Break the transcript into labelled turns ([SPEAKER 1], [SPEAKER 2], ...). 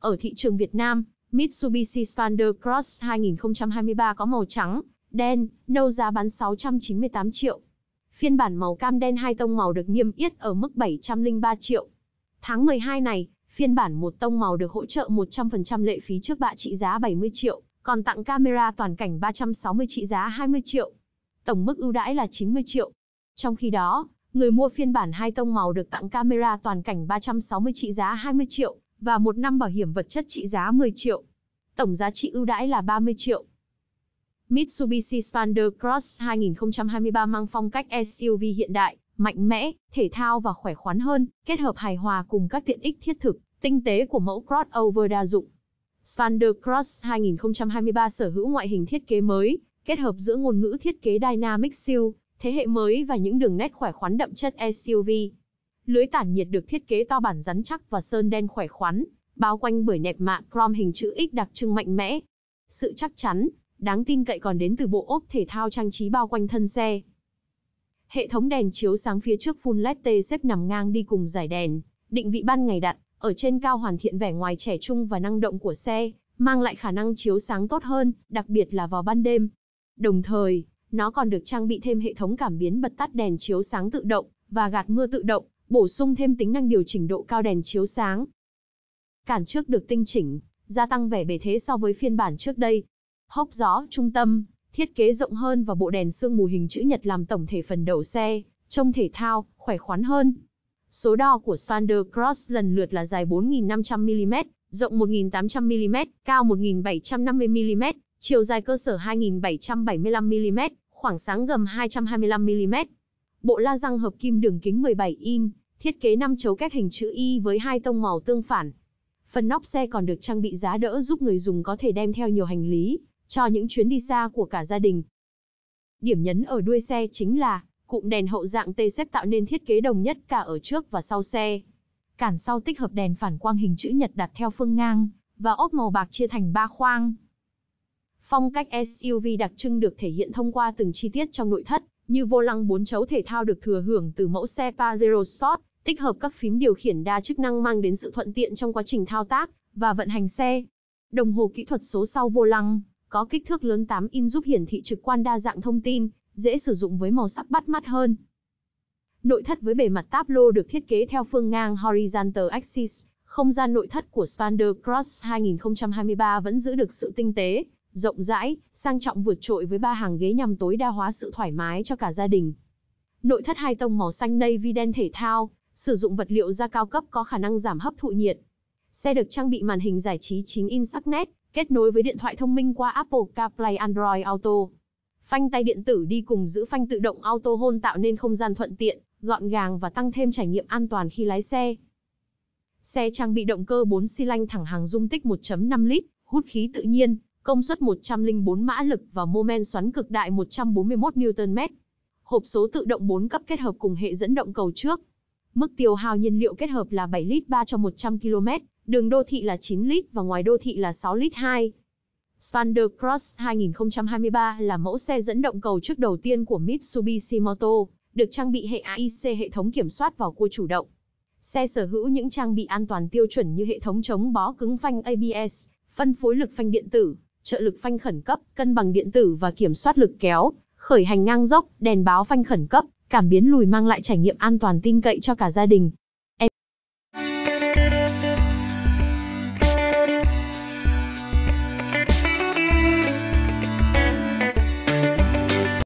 [SPEAKER 1] Ở thị trường Việt Nam, Mitsubishi Xpander Cross 2023 có màu trắng, đen, nâu giá bán 698 triệu. Phiên bản màu cam đen hai tông màu được niêm yết ở mức 703 triệu. Tháng 12 này, phiên bản một tông màu được hỗ trợ 100% lệ phí trước bạ trị giá 70 triệu, còn tặng camera toàn cảnh 360 trị giá 20 triệu. Tổng mức ưu đãi là 90 triệu. Trong khi đó, người mua phiên bản hai tông màu được tặng camera toàn cảnh 360 trị giá 20 triệu, và một năm bảo hiểm vật chất trị giá 10 triệu. Tổng giá trị ưu đãi là 30 triệu. Mitsubishi Xpander Cross 2023 mang phong cách SUV hiện đại, mạnh mẽ, thể thao và khỏe khoắn hơn, kết hợp hài hòa cùng các tiện ích thiết thực, tinh tế của mẫu crossover đa dụng. Xpander Cross 2023 sở hữu ngoại hình thiết kế mới, kết hợp giữa ngôn ngữ thiết kế Dynamic Siêu, thế hệ mới và những đường nét khỏe khoắn đậm chất SUV. Lưới tản nhiệt được thiết kế to bản rắn chắc và sơn đen khỏe khoắn, bao quanh bởi nẹp mạ chrome hình chữ X đặc trưng mạnh mẽ. Sự chắc chắn, đáng tin cậy còn đến từ bộ ốp thể thao trang trí bao quanh thân xe. Hệ thống đèn chiếu sáng phía trước full LED T xếp nằm ngang đi cùng giải đèn, định vị ban ngày đặt ở trên cao hoàn thiện vẻ ngoài trẻ trung và năng động của xe, mang lại khả năng chiếu sáng tốt hơn, đặc biệt là vào ban đêm. Đồng thời, nó còn được trang bị thêm hệ thống cảm biến bật tắt đèn chiếu sáng tự động và gạt mưa tự động, bổ sung thêm tính năng điều chỉnh độ cao đèn chiếu sáng. Cản trước được tinh chỉnh, gia tăng vẻ bề thế so với phiên bản trước đây. Hốc gió trung tâm, thiết kế rộng hơn và bộ đèn sương mù hình chữ nhật làm tổng thể phần đầu xe, trông thể thao, khỏe khoắn hơn. Số đo của Swander Cross lần lượt là dài 4.500mm, rộng 1.800mm, cao 1.750mm, chiều dài cơ sở 2.775mm, khoảng sáng gầm 225mm. Bộ la răng hợp kim đường kính 17 in, Thiết kế năm chấu kết hình chữ Y với hai tông màu tương phản. Phần nóc xe còn được trang bị giá đỡ giúp người dùng có thể đem theo nhiều hành lý, cho những chuyến đi xa của cả gia đình. Điểm nhấn ở đuôi xe chính là cụm đèn hậu dạng T xếp tạo nên thiết kế đồng nhất cả ở trước và sau xe. Cản sau tích hợp đèn phản quang hình chữ nhật đặt theo phương ngang và ốp màu bạc chia thành ba khoang. Phong cách SUV đặc trưng được thể hiện thông qua từng chi tiết trong nội thất, như vô lăng bốn chấu thể thao được thừa hưởng từ mẫu xe Pajero Sport, tích hợp các phím điều khiển đa chức năng mang đến sự thuận tiện trong quá trình thao tác và vận hành xe. Đồng hồ kỹ thuật số sau vô lăng có kích thước lớn 8 in giúp hiển thị trực quan đa dạng thông tin, dễ sử dụng với màu sắc bắt mắt hơn. Nội thất với bề mặt táp lô được thiết kế theo phương ngang horizontal axis, không gian nội thất của Spander Cross 2023 vẫn giữ được sự tinh tế, rộng rãi, sang trọng vượt trội với ba hàng ghế nhằm tối đa hóa sự thoải mái cho cả gia đình. Nội thất hai tông màu xanh navy đen thể thao, sử dụng vật liệu da cao cấp có khả năng giảm hấp thụ nhiệt. Xe được trang bị màn hình giải trí 9 in sắc nét, kết nối với điện thoại thông minh qua Apple CarPlay Android Auto. Phanh tay điện tử đi cùng giữ phanh tự động Auto Hôn tạo nên không gian thuận tiện, gọn gàng và tăng thêm trải nghiệm an toàn khi lái xe. Xe trang bị động cơ 4 xi lanh thẳng hàng dung tích 1.5 lít, hút khí tự nhiên, công suất 104 mã lực và mô men xoắn cực đại 141 Nm. Hộp số tự động 4 cấp kết hợp cùng hệ dẫn động cầu trước. Mức tiêu hao nhiên liệu kết hợp là 7 lít 3 cho 100 km, đường đô thị là 9 lít và ngoài đô thị là 6 lít 2. Spander Cross 2023 là mẫu xe dẫn động cầu trước đầu tiên của Mitsubishi Moto, được trang bị hệ AIC hệ thống kiểm soát vào cua chủ động. Xe sở hữu những trang bị an toàn tiêu chuẩn như hệ thống chống bó cứng phanh ABS, phân phối lực phanh điện tử, trợ lực phanh khẩn cấp, cân bằng điện tử và kiểm soát lực kéo, khởi hành ngang dốc, đèn báo phanh khẩn cấp, cảm biến lùi mang lại trải nghiệm an toàn tin cậy cho cả gia đình.